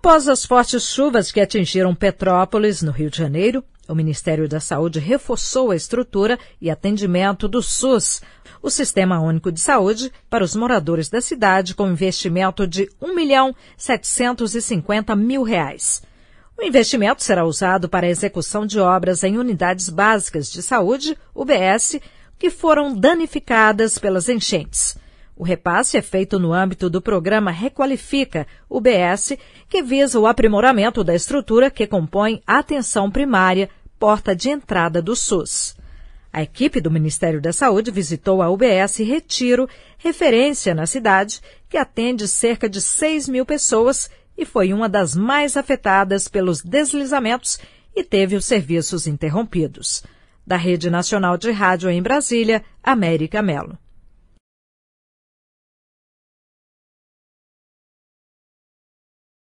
Após as fortes chuvas que atingiram Petrópolis, no Rio de Janeiro, o Ministério da Saúde reforçou a estrutura e atendimento do SUS, o Sistema Único de Saúde, para os moradores da cidade, com investimento de R$ milhão mil. Reais. O investimento será usado para a execução de obras em unidades básicas de saúde, UBS, que foram danificadas pelas enchentes. O repasse é feito no âmbito do programa Requalifica, UBS, que visa o aprimoramento da estrutura que compõe a atenção primária, porta de entrada do SUS. A equipe do Ministério da Saúde visitou a UBS Retiro, referência na cidade, que atende cerca de 6 mil pessoas e foi uma das mais afetadas pelos deslizamentos e teve os serviços interrompidos. Da Rede Nacional de Rádio em Brasília, América Melo.